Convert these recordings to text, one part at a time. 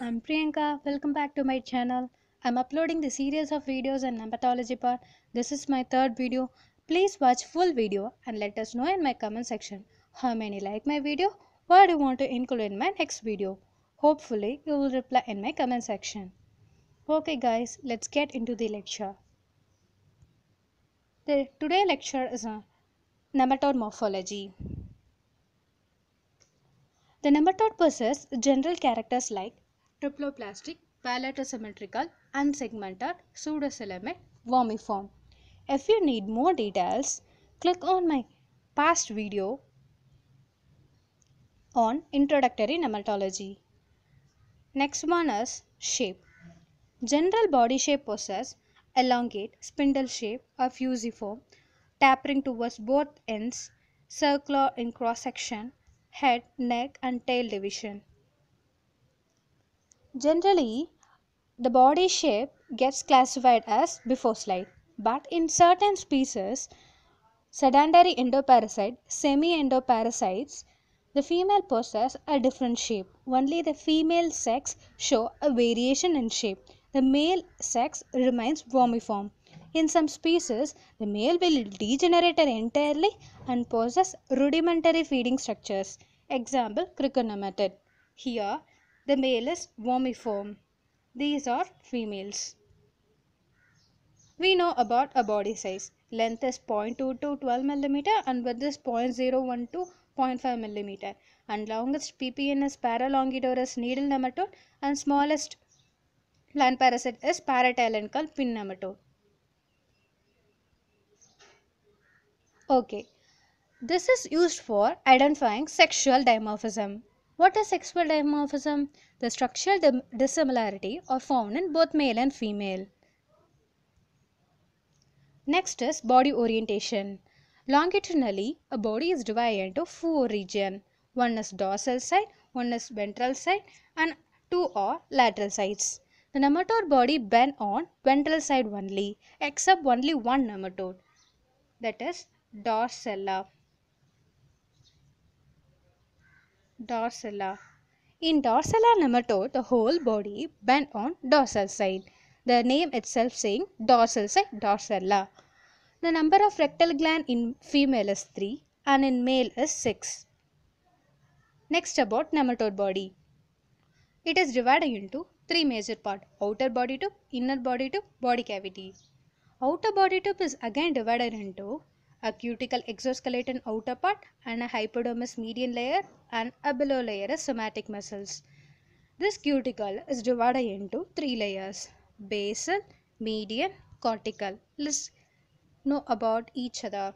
I'm Priyanka. Welcome back to my channel. I'm uploading the series of videos on hepatology part. This is my third video. Please watch full video and let us know in my comment section how many like my video, what you want to include in my next video. Hopefully you will reply in my comment section. Okay guys, let's get into the lecture. The today lecture is on nematode morphology. The nematode possess general characters like triploplastic, palatosymmetrical, unsegmented, pseudocelemic, vermiform. If you need more details, click on my past video on introductory nematology. Next one is shape. General body shape possess elongate, spindle shape or fusiform, tapering towards both ends, circular in cross section, head, neck and tail division. Generally, the body shape gets classified as before slide, but in certain species, sedentary endoparasite, semi-endoparasites, the female possess a different shape. Only the female sex show a variation in shape. The male sex remains vermiform. In some species, the male will degenerate entirely and possess rudimentary feeding structures. Example, criconematid. Here, the male is vermiform. These are females. We know about a body size. Length is 0.2 to 12 mm and width is 0.01 to 0.5 mm. And longest PPN is Paralongidorus needle nematode and smallest plant parasite is Paratylencal pin nematode. Okay, this is used for identifying sexual dimorphism. What is sexual dimorphism? The structural dim dissimilarity are found in both male and female. Next is body orientation. Longitudinally, a body is divided into four regions. One is dorsal side, one is ventral side and two are lateral sides. The nematode body bend on ventral side only except only one nematode that is dorsella. Dorsala In dorsala nematode, the whole body bent on dorsal side. The name itself saying dorsal side, dorsala. The number of rectal gland in female is 3 and in male is 6. Next about nematode body. It is divided into three major part outer body tube, inner body tube, body cavity. Outer body tube is again divided into a cuticle exoskeleton outer part and a hypodermis median layer and a below layer as somatic muscles. This cuticle is divided into three layers basal, median, cortical. Let's know about each other.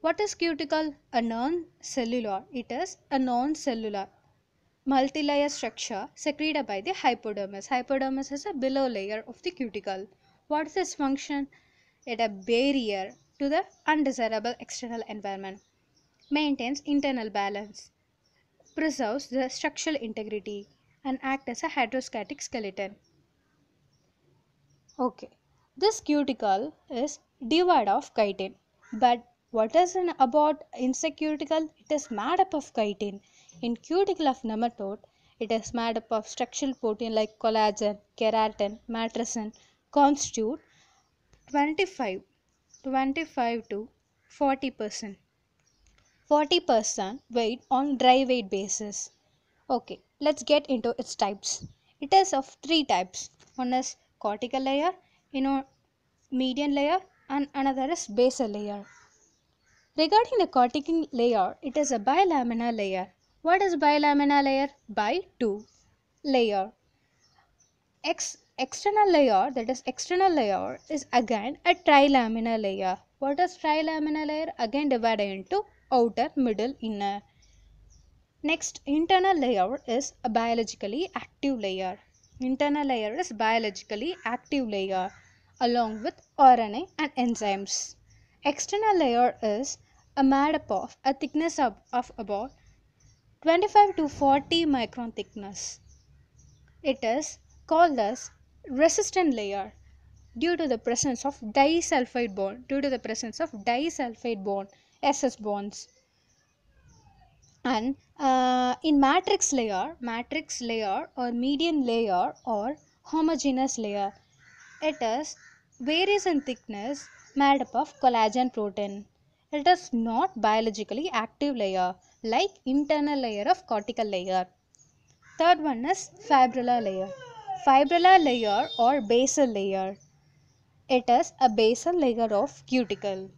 What is cuticle? A non-cellular. It is a non-cellular multilayer structure secreted by the hypodermis. Hypodermis is a below layer of the cuticle. What is its function? It a barrier to the undesirable external environment, maintains internal balance, preserves the structural integrity, and acts as a hydrostatic skeleton. Okay, this cuticle is devoid of chitin, but what is in about insect cuticle? It is made up of chitin. In cuticle of nematode, it is made up of structural protein like collagen, keratin, matricin, constitute 25 25 to 40 percent 40 percent weight on dry weight basis okay let's get into its types it is of three types one is cortical layer you know median layer and another is basal layer regarding the cortical layer it is a bilaminar layer what is bilaminar layer by 2 layer x external layer that is external layer is again a trilaminar layer what is trilaminar layer again divided into outer middle inner next internal layer is a biologically active layer internal layer is biologically active layer along with RNA and enzymes external layer is a made up of a thickness of, of about 25 to 40 micron thickness it is called as resistant layer due to the presence of disulfide bond due to the presence of disulfide bond ss bonds and uh, in matrix layer matrix layer or median layer or homogeneous layer it is varies in thickness made up of collagen protein it is not biologically active layer like internal layer of cortical layer third one is fibrillar layer Fibrilla layer or basal layer. It is a basal layer of cuticle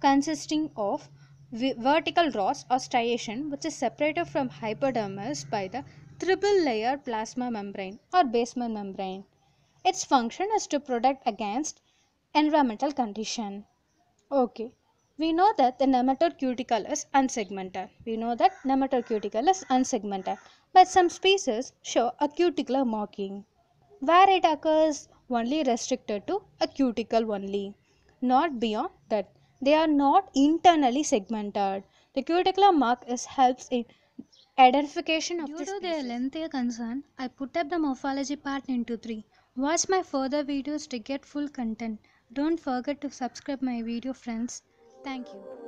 consisting of vertical rods or striation which is separated from hypodermis by the triple layer plasma membrane or basement membrane. Its function is to protect against environmental condition. Okay, we know that the nematode cuticle is unsegmented. We know that nematode cuticle is unsegmented, but some species show a cuticular marking where it occurs only restricted to a cuticle only, not beyond that. They are not internally segmented. The cuticular mark is helps in identification of Due to species. their lengthier concern, I put up the morphology part into three. Watch my further videos to get full content. Don't forget to subscribe my video friends. Thank you.